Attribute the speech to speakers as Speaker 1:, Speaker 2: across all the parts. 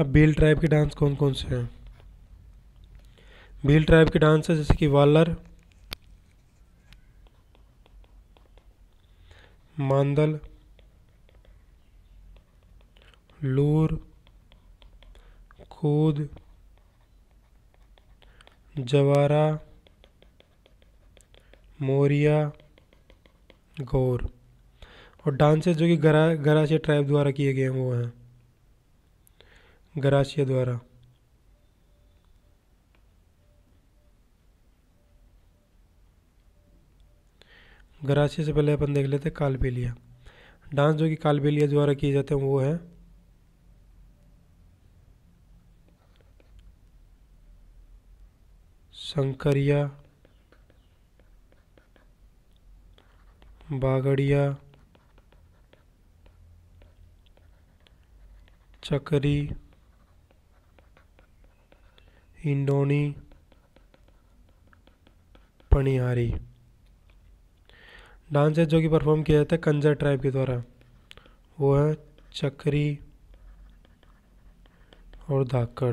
Speaker 1: अब भील ट्राइब के डांस कौन कौन से हैं भील ट्राइब के डांस है जैसे कि वालर मांदल लूर कूद जवारा मोरिया गौर और डांसेस जो कि गरा गराचे ट्राइब द्वारा किए गए हैं वो हैं गराशिय द्वारा गराशिया से पहले अपन देख लेते हैं कालबेलिया डांस जो कि कालबेलिया द्वारा किए जाते हैं वो है शंकरिया बागड़िया चकरी इंडोनी पणिहारी डांस है जो कि परफॉर्म किया जाता है कंजर ट्राइब के द्वारा वो है चक्री और धाकड़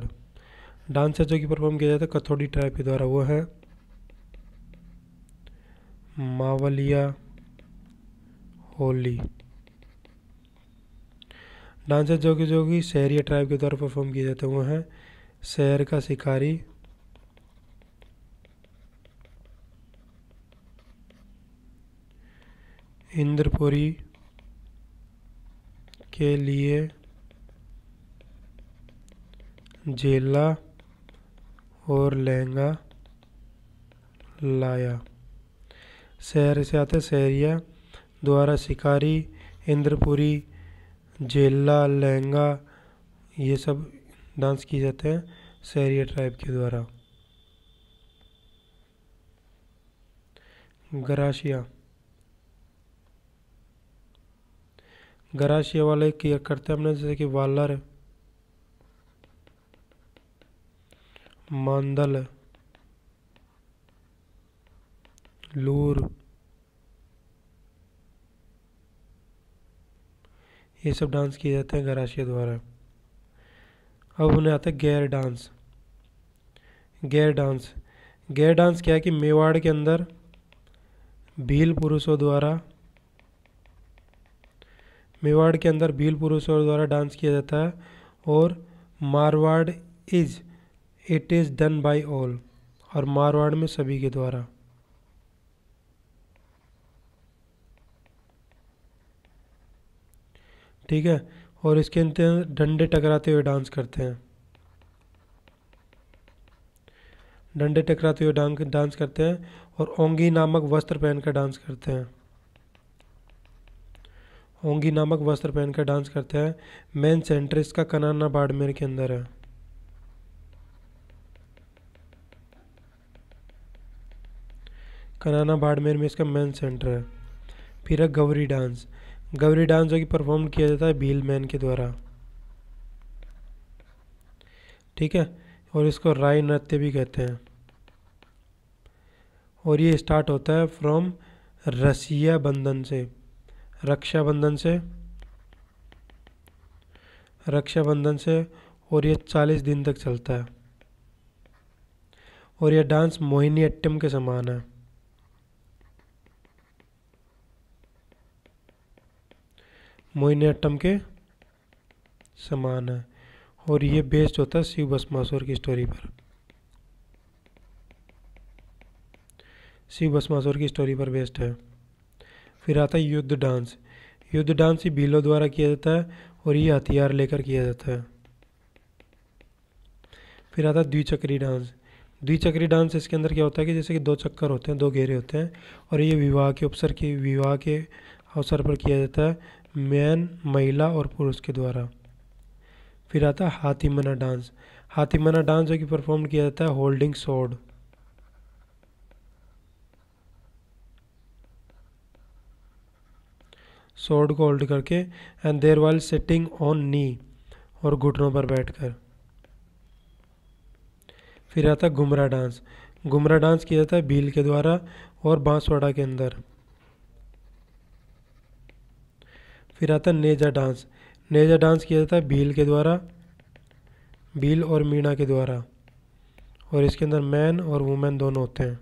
Speaker 1: डांस है जो कि परफॉर्म किया जाता है कथोड़ी ट्राइब के द्वारा वो है मावलिया होली डांस है जो कि जो कि शहरी ट्राइब के द्वारा परफॉर्म किया जाता है वो है शहर का शिकारी इंद्रपुरी के लिए जेला और लहंगा लाया शहर से आते शहरिया द्वारा शिकारी इंद्रपुरी जेला लहंगा ये सब डांस किए जाते हैं सहरिया ट्राइब के द्वारा गराशिया गराशिया वाले किया करते हैं हमने जैसे कि वालर मांदल लूर ये सब डांस किए जाते हैं गराशिया द्वारा अब उन्हें आता है गैर डांस गैर डांस गैर डांस क्या है कि मेवाड़ के अंदर भील पुरुषों द्वारा मेवाड़ के अंदर भील पुरुषों द्वारा डांस किया जाता है और Marwar is it is done by all और मारवाड़ में सभी के द्वारा ठीक है और इसके अंदर डंडे टकराते हुए डांस करते हैं डंडे टकराते हुए डांस डांस करते हैं और ओंगी नामक वस्त्र पहनकर डांस करते हैं ओंगी नामक वस्त्र पहनकर डांस करते हैं मेन सेंटर इसका कनाना बाड़मेर के अंदर है कनाना बाड़मेर में इसका मेन सेंटर है फिर है गौरी डांस गवरी डांस जो कि परफॉर्म किया जाता है भील मैन के द्वारा ठीक है और इसको राय नृत्य भी कहते हैं और ये स्टार्ट होता है फ्रॉम रसिया बंधन से रक्षाबंधन से रक्षाबंधन से और ये चालीस दिन तक चलता है और यह डांस मोहिनी अट्टम के समान है मोइने अट्टम के समान है और ये बेस्ड होता है शिव भस्मासुर की स्टोरी पर शिव भस्मासुर की स्टोरी पर बेस्ड है फिर आता है युद्ध डांस युद्ध डांस ही भीलों द्वारा किया जाता है और ये हथियार लेकर किया जाता है फिर आता है द्विचक्री डांस द्विचक्री डांस इसके अंदर क्या होता है कि जैसे कि दो चक्कर होते हैं दो घेरे होते हैं और ये विवाह के अवसर के विवाह के अवसर पर किया जाता है मैन महिला और पुरुष के द्वारा फिर आता है मना डांस मना डांस जो कि परफॉर्म किया जाता है होल्डिंग सोड सोर्ड को होल्ड करके and there while sitting on knee और घुटनों पर बैठकर फिर आता है घुमरा डांस घुमरा डांस किया जाता है भील के द्वारा और बांसवाड़ा के अंदर फिर आता है नेजा डांस नेजा डांस किया जाता है भील के द्वारा भील और मीणा के द्वारा और इसके अंदर मैन और वुमेन दोनों होते हैं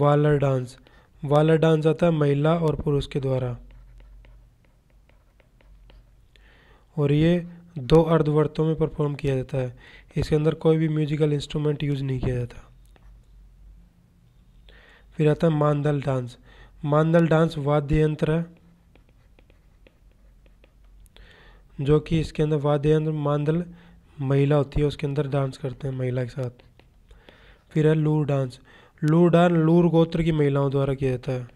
Speaker 1: वालर डांस वालर डांस आता है महिला और पुरुष के द्वारा और ये दो अर्धवर्तों में परफॉर्म किया जाता है इसके अंदर कोई भी म्यूजिकल इंस्ट्रूमेंट यूज नहीं किया जाता फिर आता है मानदल डांस मांदल डांस वाद्य यंत्र है जो कि इसके अंदर वाद्य यंत्र मांदल महिला होती है उसके अंदर डांस करते हैं महिला के साथ फिर है लूर डांस लूर डांस लूर गोत्र की महिलाओं द्वारा किया जाता है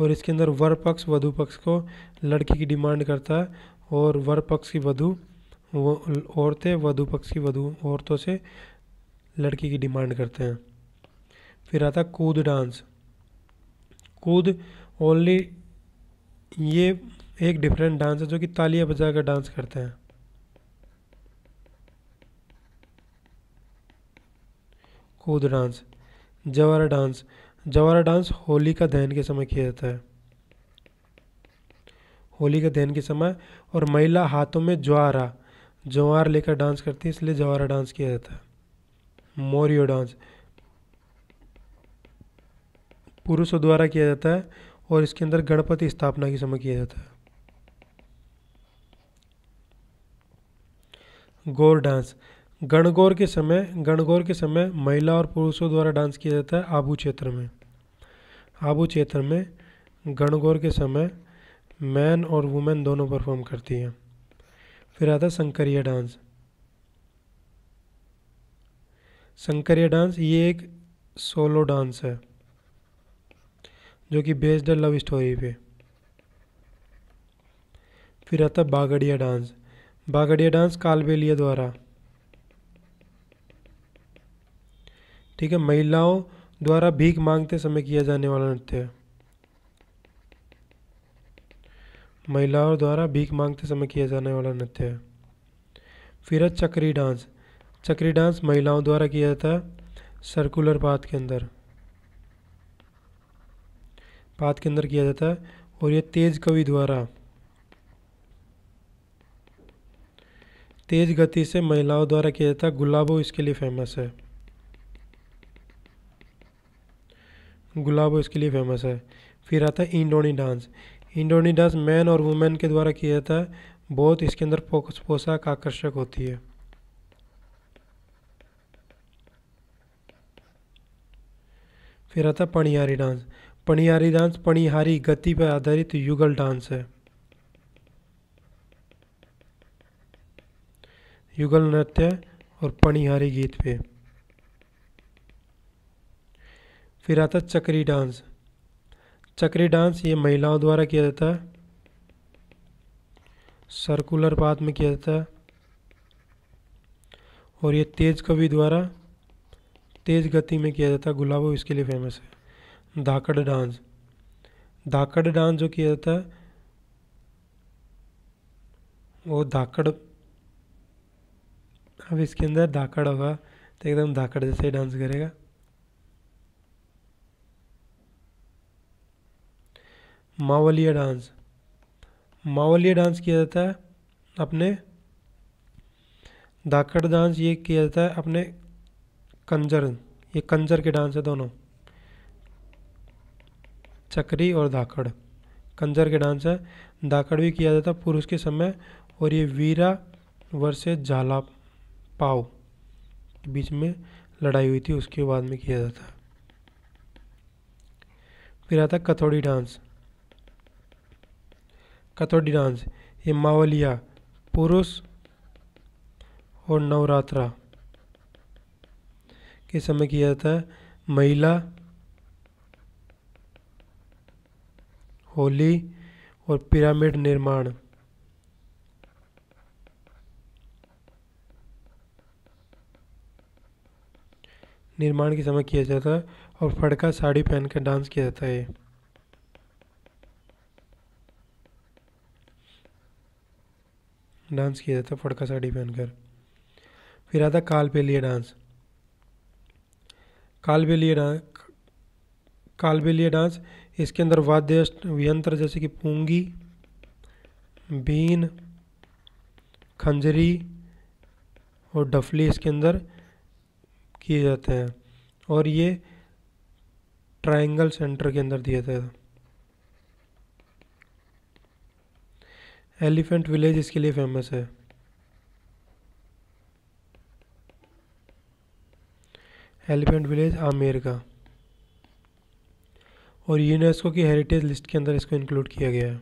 Speaker 1: और इसके अंदर वर पक्ष वधु पक्ष को लड़की की डिमांड करता है और वर पक्ष की वधु वो औरतें वधु पक्ष की वधु औरतों से लड़की की डिमांड करते हैं फिर आता कूद डांस कूद ओनली ये एक डिफरेंट डांस है जो कि तालियां बजा कर डांस करते हैं कूद dance Jawara dance Jawara dance Holi का दहन के समय किया जाता है होली का दहन के समय और महिला हाथों में ज्वारा ज्वार लेकर डांस करती है इसलिए जवारा डांस किया जाता है मोरियो डांस पुरुषों द्वारा किया जाता है और इसके अंदर गणपति स्थापना के समय किया जाता है गौर डांस गणगौर के समय गणगौर के समय महिला और पुरुषों द्वारा डांस किया जाता है आबू क्षेत्र में आबू क्षेत्र में गणगौर के समय मैन और वुमेन दोनों परफॉर्म करती हैं फिर आता है शंकरिया डांस शंकरिया डांस ये एक सोलो डांस है जो कि बेस्ड है लव स्टोरी पे फिर आता है बागड़िया डांस बागड़िया डांस कालबेलिया द्वारा ठीक है महिलाओं द्वारा भीख मांगते समय किया जाने वाला नृत्य है महिलाओं द्वारा भीख मांगते समय किया जाने वाला नृत्य है फिर है चक्री डांस चक्री डांस महिलाओं द्वारा किया जाता है सर्कुलर पाथ के अंदर पात के अंदर किया जाता है और यह तेज कवि द्वारा तेज गति से महिलाओं द्वारा किया जाता है गुलाबो इसके लिए फेमस है गुलाबो इसके लिए फेमस है फिर आता है Indoni dance Indoni dance man और वुमेन के द्वारा किया जाता है बहुत इसके अंदर पोशाक आकर्षक होती है फिर आता पणियारी डांस पणिहारी डांस पणिहारी गति पर आधारित युगल डांस है युगल नृत्य और पणिहारी गीत पे फिर आता चक्री डांस चक्री डांस ये महिलाओं द्वारा किया जाता है सर्कुलर पाथ में किया जाता है और ये तेज कवि द्वारा तेज गति में किया जाता है गुलाबो इसके लिए फेमस है धाकड़ डांस धाकड़ डांस जो किया जाता है वो धाकड़ अब इसके अंदर धाकड़ होगा तो एकदम धाकड़ जैसे ही डांस करेगा मावलिया डांस मावलिया डांस किया जाता है अपने धाकड़ डांस ये किया जाता है अपने कंजर ये कंजर के डांस है दोनों चक्री और धाकड़ कंजर के डांस है धाकड़ भी किया जाता पुरुष के समय और ये वीरा वर्ष झाला पाओ के बीच में लड़ाई हुई थी उसके बाद में किया जाता है फिर आता कथौड़ी डांस कथौड़ी डांस ये मावलिया पुरुष और नवरात्रा के समय किया जाता है महिला होली और पिरामिड निर्माण निर्माण के समय किया जाता है और फड़का साड़ी पहनकर डांस किया जाता है डांस किया जाता है फड़का साड़ी पहनकर फिर आता काल बेलिया डांस काल बेलिया डांस काल बेलिया डांस इसके अंदर वाद्य यंत्र जैसे कि पूंगी बीन खंजरी और डफली इसके अंदर किए जाते हैं और ये ट्रायंगल सेंटर के अंदर दिए थे एलिफेंट विलेज इसके लिए फेमस है एलिफेंट विलेज आमेर का और यूनेस्को की हेरिटेज लिस्ट के अंदर इसको इंक्लूड किया गया है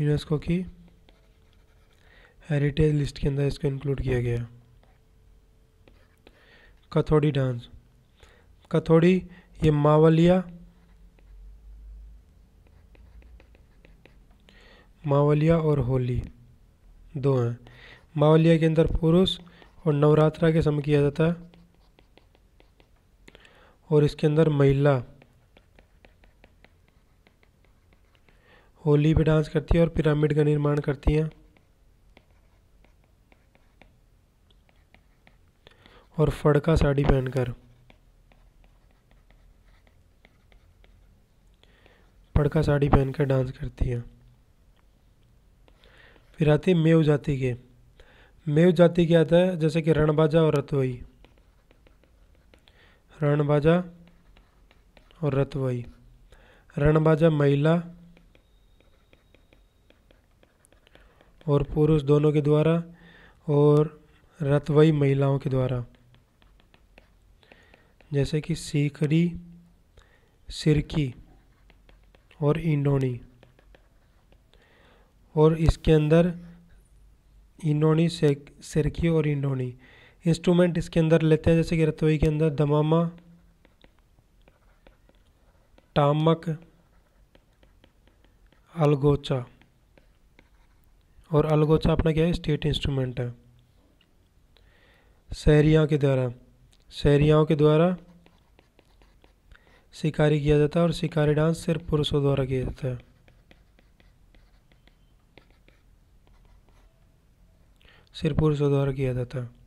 Speaker 1: यूनेस्को की हेरिटेज लिस्ट के अंदर इसको इंक्लूड किया गया है कथोड़ी डांस कथोड़ी ये मावलिया मावलिया और होली दो हैं मावलिया के अंदर पुरुष और नवरात्रा के समय किया जाता है और इसके अंदर महिला होली पे डांस करती है और पिरामिड का निर्माण करती हैं और फड़का साड़ी पहनकर फड़का साड़ी पहनकर डांस करती हैं फिर आती है मेव जाति के मेव जाति के आता है जैसे कि रणबाजा और रतोई रणबाजा और रतवई रणबाजा महिला और पुरुष दोनों के द्वारा और रतवई महिलाओं के द्वारा जैसे कि सीखरी सिरकी और इंडोनी और इसके अंदर इंडोनी सिरकी और इंडोनी इंस्ट्रूमेंट इसके अंदर लेते हैं जैसे कि रतोई के अंदर दमामा टामक अलगोचा और अलगोचा अपना क्या है स्टेट इंस्ट्रूमेंट है शहरिया के द्वारा शहरियाओं के द्वारा शिकारी किया जाता है और शिकारी डांस सिर्फ पुरुषों द्वारा किया जाता है सिर्फ पुरुषों द्वारा किया जाता है